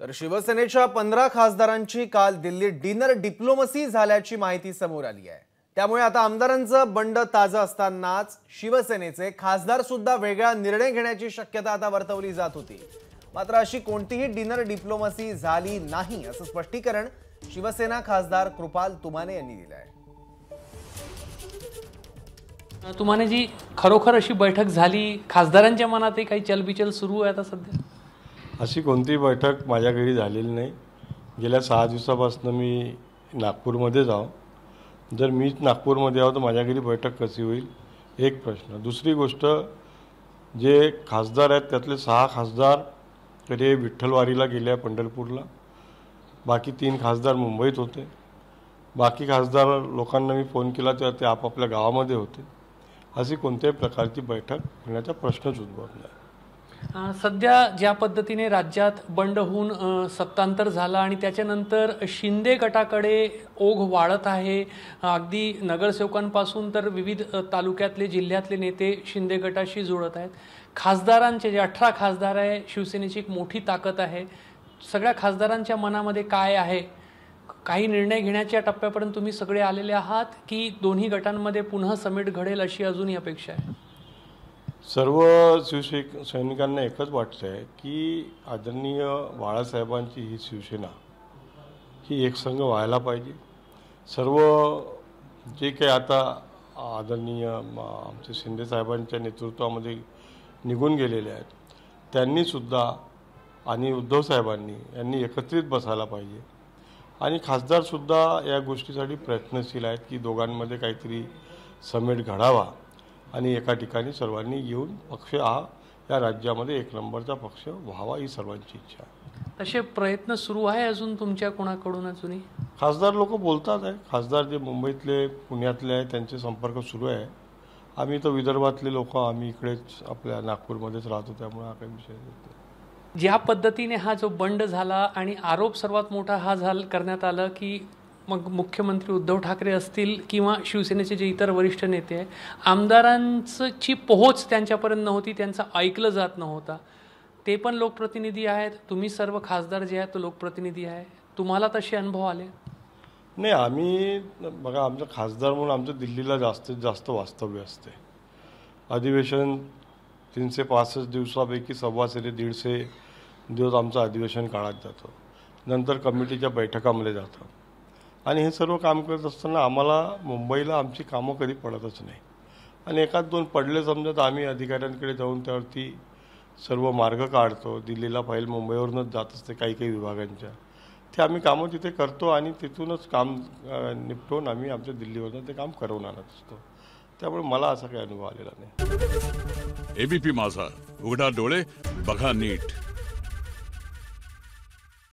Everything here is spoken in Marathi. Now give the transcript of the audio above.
तर शिवसेनेच्या पंधरा खासदारांची काल दिल्लीत डिनर डिप्लोमसी झाल्याची माहिती समोर आली आहे त्यामुळे आता आमदारांचं बंड ताजं असतानाच शिवसेनेचे खासदार सुद्धा वेगळा निर्णय घेण्याची शक्यता आता वर्तवली जात होती मात्र अशी कोणतीही डिनर डिप्लोमसी झाली नाही असं स्पष्टीकरण शिवसेना खासदार कृपाल तुमाने यांनी दिलं आहे तुमाने जी खरोखर अशी बैठक झाली खासदारांच्या मनातही काही चलबिचल सुरू आहे आता सध्या अशी कोणती बैठक माझ्या घरी झालेली नाही गेल्या सहा दिवसापासून मी नागपूरमध्ये जावं जर मीच नागपूरमध्ये आहो तर माझ्या घरी बैठक कशी होईल एक प्रश्न दुसरी गोष्ट जे खासदार आहेत त्यातले सहा खासदार तरी विठ्ठलवारीला गेले आहे पंढरपूरला बाकी तीन खासदार मुंबईत होते बाकी खासदार लोकांना मी फोन केला तेव्हा ते आपापल्या गावामध्ये होते अशी कोणत्याही प्रकारची बैठक होण्याचा प्रश्नच उद्भवत नाही सध्या ज्या पद्धतीने राज्यात बंड होऊन सत्तांतर झालं आणि त्याच्यानंतर शिंदे गटाकडे ओघ वाढत आहे अगदी नगरसेवकांपासून तर विविध तालुक्यातले जिल्ह्यातले नेते शिंदे गटाशी जुळत आहेत खासदारांचे जे अठरा खासदार आहे शिवसेनेची एक मोठी ताकद आहे सगळ्या खासदारांच्या मनामध्ये काय आहे काही निर्णय घेण्याच्या टप्प्यापर्यंत तुम्ही सगळे आलेले आहात की दोन्ही गटांमध्ये पुन्हा समिट घडेल अशी अजूनही अपेक्षा आहे सर्व शिवशेक सैनिकांना एकच वाटतं आहे की आदरणीय बाळासाहेबांची ही शिवसेना ही संघ व्हायला पाहिजे सर्व जे काही आता आदरणीय आमचे शिंदेसाहेबांच्या नेतृत्वामध्ये निघून गेलेले आहेत त्यांनीसुद्धा आणि उद्धवसाहेबांनी यांनी एकत्रित बसायला पाहिजे आणि खासदारसुद्धा या गोष्टीसाठी प्रयत्नशील आहेत की दोघांमध्ये काहीतरी समेट घडावा आणि एका ठिकाणी सर्वांनी येऊन पक्ष हा या राज्यामध्ये एक नंबरचा पक्ष व्हावा ही सर्वांची इच्छा आहे असे प्रयत्न सुरू आहे अजून तुमच्या कोणाकडून अजूनही खासदार लोक बोलतात आहे खासदार जे मुंबईतले पुण्यातले आहे त्यांचे संपर्क सुरू आहे आम्ही तर विदर्भातले लोक आम्ही इकडेच आपल्या नागपूरमध्येच राहतो त्यामुळे हा काही विषय नाही ज्या पद्धतीने हा जो बंड झाला आणि आरोप सर्वात मोठा हा झाल करण्यात आलं की मग मुख्यमंत्री उद्धव ठाकरे असतील किंवा शिवसेनेचे जे इतर वरिष्ठ नेते आहे आमदारांची पोहोच त्यांच्यापर्यंत नव्हती त्यांचं ऐकलं जात नव्हता ते पण लोकप्रतिनिधी आहेत तुम्ही सर्व खासदार जे आहेत तो लोकप्रतिनिधी आहे तुम्हाला तसे अनुभव आले नाही आम्ही बघा आमचं खासदार म्हणून आमचं दिल्लीला जास्तीत जास्त वास्तव्य असते अधिवेशन तीनशे पासष्ट दिवसापैकी सव्वाशे ते दीडशे दिवस आमचं अधिवेशन काळात जातं नंतर कमिटीच्या बैठकामध्ये जातं आणि हे सर्व काम करत असताना आम्हाला मुंबईला आमची कामं कधी पडतच नाही आणि एकाच दोन पडले समजा तर आम्ही अधिकाऱ्यांकडे जाऊन त्यावरती सर्व मार्ग काढतो दिल्लीला फाईल मुंबईवरूनच जात असते काही काही विभागांच्या ते आम्ही कामं तिथे करतो आणि तिथूनच काम निपटून आम्ही आमच्या दिल्लीवरून ते काम करवून आणत असतो त्यामुळे मला असा काही अनुभव आलेला नाही एबीपी माझा उघडा डोळे बघा नीट